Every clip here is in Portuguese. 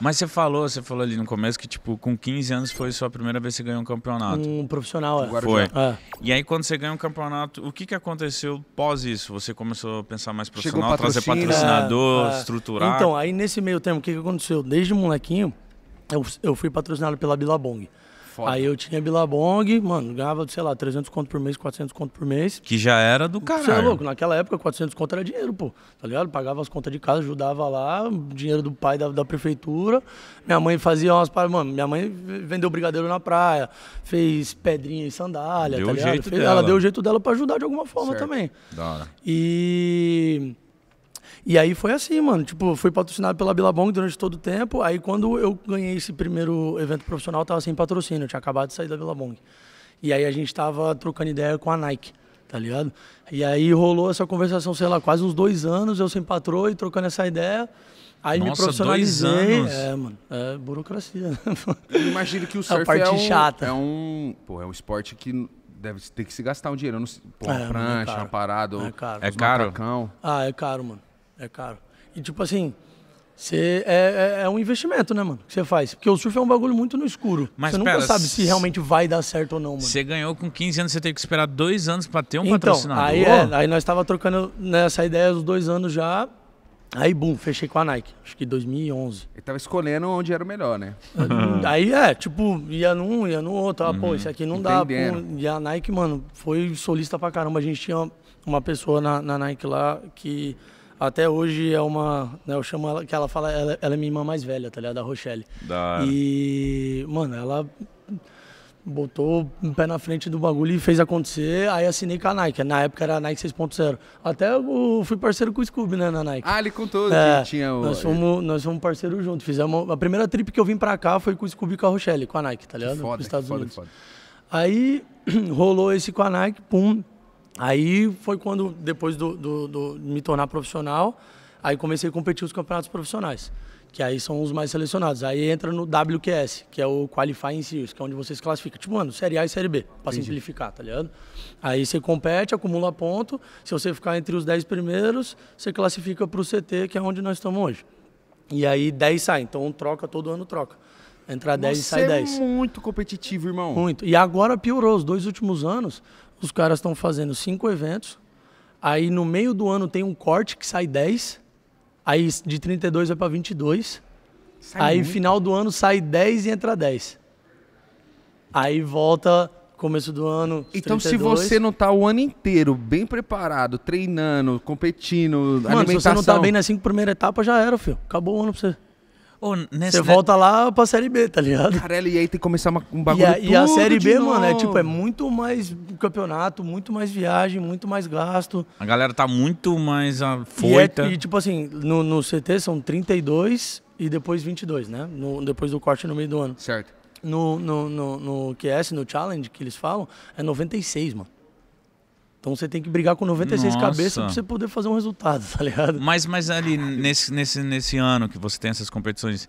Mas você falou, você falou ali no começo que, tipo, com 15 anos foi sua primeira vez que você ganhou um campeonato. Um profissional, é. Foi. É. E aí, quando você ganhou um campeonato, o que, que aconteceu pós isso? Você começou a pensar mais profissional, trazer patrocinador, é, estruturar? Então, aí nesse meio tempo, o que, que aconteceu? Desde molequinho, eu, eu fui patrocinado pela Bilabong. Foda. Aí eu tinha Bilabong, mano, ganhava, sei lá, 300 conto por mês, 400 conto por mês. Que já era do é caralho. Você é louco, naquela época 400 conto era dinheiro, pô, tá ligado? Pagava as contas de casa, ajudava lá, dinheiro do pai da, da prefeitura. Minha mãe fazia umas paradas, mano, minha mãe vendeu brigadeiro na praia, fez pedrinha e sandália, deu tá ligado? Fez, ela deu o jeito dela pra ajudar de alguma forma certo. também. Da hora. E... E aí foi assim, mano. Tipo, fui patrocinado pela Bilabong durante todo o tempo. Aí quando eu ganhei esse primeiro evento profissional, eu tava sem patrocínio, eu tinha acabado de sair da Bilabong. E aí a gente tava trocando ideia com a Nike, tá ligado? E aí rolou essa conversação, sei lá, quase uns dois anos, eu sem patroa e trocando essa ideia. Aí Nossa, me profissionalizei. É, mano. É burocracia. Eu imagino que o é surf a parte é um, chata. É um, pô, é um esporte que deve ter que se gastar um dinheiro. Não, pô, é, é, prancha, é uma parada. É caro. É caro? Ah, é caro, mano. É caro. E tipo assim, você é, é, é, um investimento, né, mano? Que você faz. Porque o surf é um bagulho muito no escuro. Mas você nunca sabe se realmente vai dar certo ou não, mano. Você ganhou com 15 anos, você teve que esperar dois anos para ter um então, patrocinador. Aí, é, aí nós tava trocando nessa ideia os dois anos já. Aí, bum, fechei com a Nike. Acho que 2011. Ele tava escolhendo onde era o melhor, né? aí é, tipo, ia num, ia no outro. Ah, uhum. pô, isso aqui não dá. E a Nike, mano, foi solista pra caramba. A gente tinha uma pessoa na, na Nike lá que até hoje é uma. Né, eu chamo ela, que ela fala, ela, ela, é minha irmã mais velha, tá ligado? A Rochelle. Da... E, mano, ela botou um pé na frente do bagulho e fez acontecer, aí assinei com a Nike. Na época era a Nike 6.0. Até eu fui parceiro com o Scooby, né, na Nike. Ah, ele contou é, que tinha o... Nós fomos, nós fomos parceiros juntos. Fizemos... A primeira trip que eu vim pra cá foi com o Scooby e com a Rochelle, com a Nike, tá ligado? Que foda, Estados que foda, Unidos. Foda. Aí rolou esse com a Nike, pum Aí foi quando, depois do, do, do, me tornar profissional, aí comecei a competir os campeonatos profissionais, que aí são os mais selecionados. Aí entra no WQS, que é o Qualifying Series, que é onde você se classifica. Tipo, mano, Série A e Série B, pra simplificar, tá ligado? Aí você compete, acumula ponto. Se você ficar entre os 10 primeiros, você classifica pro CT, que é onde nós estamos hoje. E aí 10 sai, então troca, todo ano troca. Entra 10 e sai 10. é muito competitivo, irmão. Muito. E agora piorou. Os dois últimos anos, os caras estão fazendo cinco eventos. Aí no meio do ano tem um corte que sai 10. Aí de 32 vai para 22. Sai aí muito. final do ano sai 10 e entra 10. Aí volta começo do ano. Então 32. se você não tá o ano inteiro bem preparado, treinando, competindo, Mano, alimentação... se você não tá bem nas cinco primeiras etapas já era, filho. Acabou o ano pra você. Oh, nesse, você volta lá pra Série B, tá ligado? Caralho, e aí tem que começar uma, um bagulho E a, e a Série B, novo. mano, é tipo, é muito mais campeonato, muito mais viagem, muito mais gasto. A galera tá muito mais afoita. E, é, e tipo assim, no, no CT são 32 e depois 22, né? No, depois do corte no meio do ano. Certo. No, no, no, no QS, no Challenge, que eles falam, é 96, mano. Então você tem que brigar com 96 Nossa. cabeças para você poder fazer um resultado, tá ligado? Mas, mas ali nesse, nesse, nesse ano que você tem essas competições,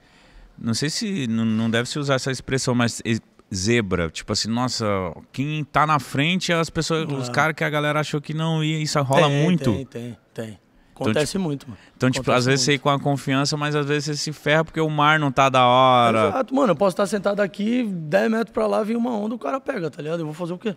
não sei se não deve se usar essa expressão, mas zebra, tipo assim, nossa, quem tá na frente é as pessoas, os ah. caras que a galera achou que não ia, isso rola tem, muito. Tem, tem, tem. Acontece então, tipo, muito, mano. Então, Acontece tipo, às muito. vezes você ir com a confiança, mas às vezes você se ferra porque o mar não tá da hora. Exato, mano. Eu posso estar sentado aqui, 10 metros pra lá, vir uma onda, o cara pega, tá ligado? Eu vou fazer o quê?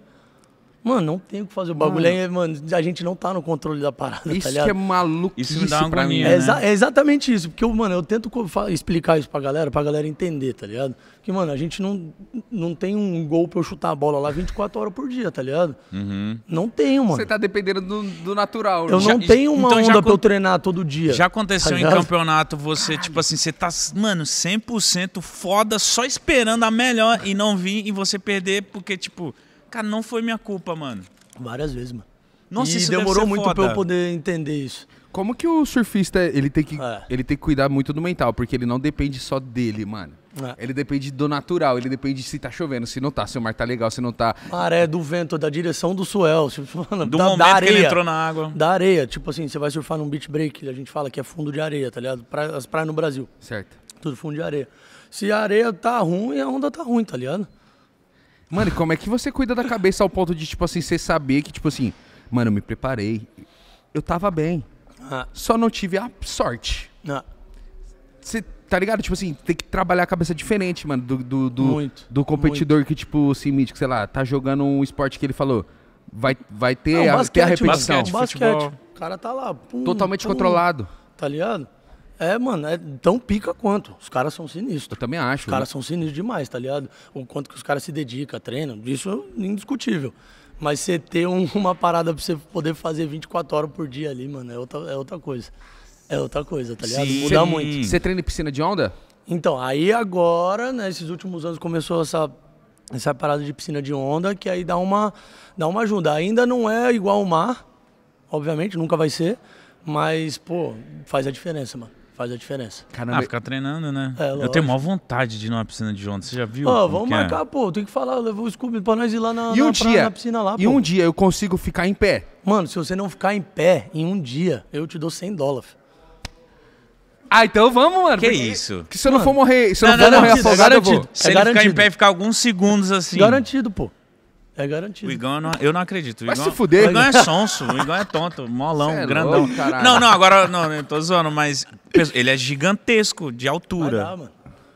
Mano, não tem o que fazer. O bagulho mano. É, mano, a gente não tá no controle da parada, tá isso tá ligado? Isso é maluco. Isso me dá uma pra mim. É, né? é, exatamente isso. Porque, mano, eu tento explicar isso pra galera, pra galera entender, tá ligado? Que, mano, a gente não, não tem um gol pra eu chutar a bola lá 24 horas por dia, tá ligado? Uhum. Não tenho, mano. Você tá dependendo do, do natural. Eu né? já, não tenho uma então onda pra eu treinar todo dia. Já aconteceu tá em campeonato você, tipo assim, você tá, mano, 100% foda, só esperando a melhor e não vir e você perder porque, tipo... Cara, não foi minha culpa, mano. Várias vezes, mano. Nossa, e isso demorou muito foda. pra eu poder entender isso. Como que o surfista, ele tem que, é. ele tem que cuidar muito do mental, porque ele não depende só dele, mano. É. Ele depende do natural, ele depende se tá chovendo, se não tá, se o mar tá legal, se não tá. Maré, do vento, da direção do suel, tipo, do da, momento da areia, que ele entrou na água. Da areia, tipo assim, você vai surfar num beach break, a gente fala que é fundo de areia, tá ligado? Pra, as praias no Brasil. Certo. Tudo fundo de areia. Se a areia tá ruim, a onda tá ruim, tá ligado? Mano, como é que você cuida da cabeça ao ponto de, tipo assim, você saber que, tipo assim, mano, eu me preparei. Eu tava bem. Ah. Só não tive a sorte. Ah. Você, tá ligado? Tipo assim, tem que trabalhar a cabeça diferente, mano, do, do, do, muito, do competidor muito. que, tipo, se assim, sei lá, tá jogando um esporte que ele falou. Vai, vai ter, não, basquete, a, ter a repetição. Basquete, basquete. O cara tá lá. Pum, Totalmente pum, controlado. Tá ligado? É, mano, é tão pica quanto. Os caras são sinistros. Eu também acho. Os caras né? são sinistros demais, tá ligado? O quanto que os caras se dedicam, treinam, isso é indiscutível. Mas você ter um, uma parada pra você poder fazer 24 horas por dia ali, mano, é outra, é outra coisa. É outra coisa, tá ligado? Sim. Muda muito. Você treina em piscina de onda? Então, aí agora, nesses né, últimos anos começou essa essa parada de piscina de onda, que aí dá uma, dá uma ajuda. Ainda não é igual o mar, obviamente, nunca vai ser, mas, pô, faz a diferença, mano faz a diferença. Caramba. Ah, ficar treinando, né? É, eu tenho maior vontade de ir numa piscina de ondas. Você já viu? Ô, vamos é? marcar, é? pô. Tem que falar, levou o Scooby pra nós ir lá na, e um dia, na piscina lá, E um dia eu consigo ficar em pé? Mano, se você não ficar em pé em um dia, eu te dou 100 dólares. Ah, então vamos, mano. Que porque isso? Que se eu não mano, for morrer, se eu não, não for não, morrer não, é afogado, eu vou. É se é ele garantido. ficar em pé e ficar alguns segundos assim. Garantido, pô. É garantido. O Igão, não, eu não acredito. O Igão, Vai se fuder. O Igão é sonso, o Igão é tonto, molão, é grandão. Louco, não, não, agora não, não tô zoando, mas ele é gigantesco de altura. mano.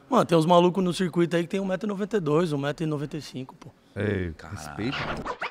Mano, tem uns malucos no circuito aí que tem 1,92m, 1,95m, pô. Ei, Caralho.